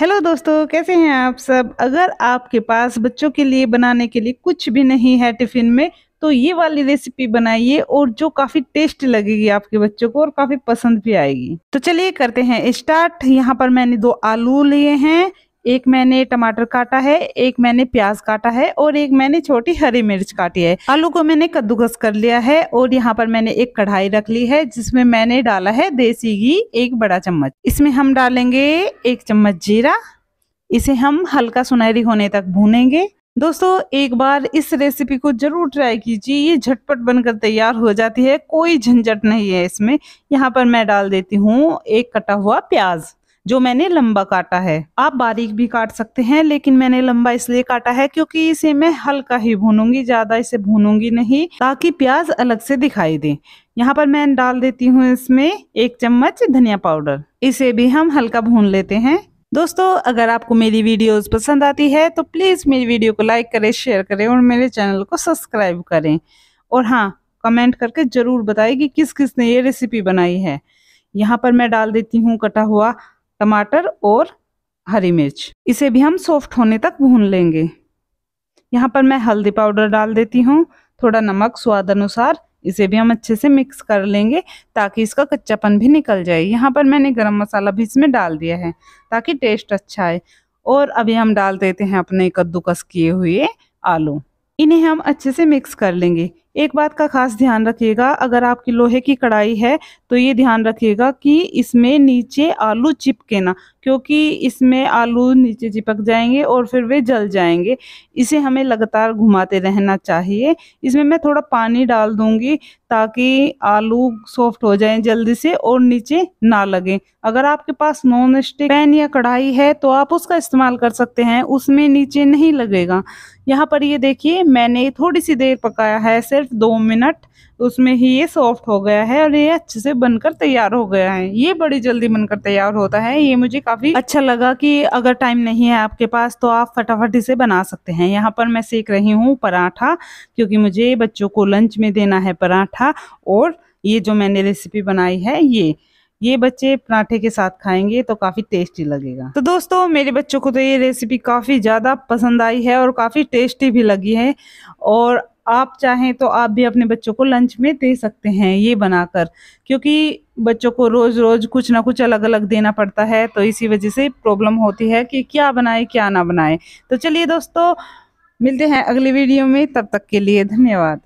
hello दोस्तों कैसे हैं आप सब अगर आपके पास बच्चों के लिए बनाने के लिए कुछ भी नहीं है टिफ़िन में तो ये वाली रेसिपी बनाइए और जो काफ़ी टेस्ट लगेगी आपके बच्चों को और काफ़ी पसंद भी आएगी तो चलिए करते हैं स्टार्ट यहाँ पर मैंने दो आलू लिए हैं एक मैंने टमाटर काटा है एक मैंने प्याज काटा है और एक मैंने छोटी हरी मिर्च काटी है आलू को मैंने कद्दूकस कर लिया है और यहाँ पर मैंने एक कढ़ाई रख ली है जिसमें मैंने डाला है देसी घी एक बड़ा चम्मच इसमें हम डालेंगे एक चम्मच जीरा इसे हम हल्का सुनहरी होने तक भूनेंगे दोस्तों एक बार इस रेसिपी को जरूर ट्राई कीजिए ये झटपट बनकर तैयार हो जाती है कोई झंझट नहीं है इसमें यहाँ पर मैं डाल देती हूँ एक कटा हुआ प्याज जो मैंने लंबा काटा है आप बारीक भी काट सकते हैं लेकिन मैंने लंबा इसलिए काटा है क्योंकि इसे मैं हल्का ही भूनूंगी ज्यादा इसे भूनूंगी नहीं ताकि प्याज अलग से दिखाई दे यहाँ पर मैं डाल देती हूँ इसमें एक चम्मच धनिया पाउडर इसे भी हम हल्का भून लेते हैं दोस्तों अगर आपको मेरी वीडियोस पसंद आती है तो प्लीज़ मेरी वीडियो को लाइक करें शेयर करें और मेरे चैनल को सब्सक्राइब करें और हाँ कमेंट करके ज़रूर बताएं कि किस किस ने ये रेसिपी बनाई है यहाँ पर मैं डाल देती हूँ कटा हुआ टमाटर और हरी मिर्च इसे भी हम सॉफ्ट होने तक भून लेंगे यहाँ पर मैं हल्दी पाउडर डाल देती हूँ थोड़ा नमक स्वाद अनुसार इसे भी हम अच्छे से मिक्स कर लेंगे ताकि इसका कच्चापन भी निकल जाए यहाँ पर मैंने गरम मसाला भी इसमें डाल दिया है ताकि टेस्ट अच्छा आए और अभी हम डाल देते हैं अपने कद्दूकस किए हुए आलू इन्हें हम अच्छे से मिक्स कर लेंगे एक बात का खास ध्यान रखिएगा अगर आपकी लोहे की कढ़ाई है तो ये ध्यान रखिएगा कि इसमें नीचे आलू चिपके ना क्योंकि इसमें आलू नीचे चिपक जाएंगे और फिर वे जल जाएंगे इसे हमें लगातार घुमाते रहना चाहिए इसमें मैं थोड़ा पानी डाल दूंगी ताकि आलू सॉफ्ट हो जाएं जल्दी से और नीचे ना लगे अगर आपके पास नॉन स्टिक पैन या कढ़ाई है तो आप उसका इस्तेमाल कर सकते हैं उसमें नीचे नहीं लगेगा यहाँ पर ये देखिए मैंने थोड़ी सी देर पकाया है सिर्फ दो मिनट उसमें ही ये सॉफ्ट हो गया है और ये अच्छे से बनकर तैयार हो गया है ये बड़ी जल्दी बनकर तैयार होता है ये मुझे काफी अच्छा लगा कि अगर टाइम नहीं है आपके पास तो आप फटाफट इसे बना सकते हैं यहाँ पर मैं सेक रही हूँ पराठा क्योंकि मुझे बच्चों को लंच में देना है पराठा और ये जो मैंने रेसिपी बनाई है ये ये बच्चे पराठे के साथ खाएंगे तो काफ़ी टेस्टी लगेगा तो दोस्तों मेरे बच्चों को तो ये रेसिपी काफ़ी ज़्यादा पसंद आई है और काफ़ी टेस्टी भी लगी है और आप चाहें तो आप भी अपने बच्चों को लंच में दे सकते हैं ये बनाकर क्योंकि बच्चों को रोज़ रोज़ कुछ ना कुछ अलग अलग देना पड़ता है तो इसी वजह से प्रॉब्लम होती है कि क्या बनाए क्या ना बनाए तो चलिए दोस्तों मिलते हैं अगले वीडियो में तब तक के लिए धन्यवाद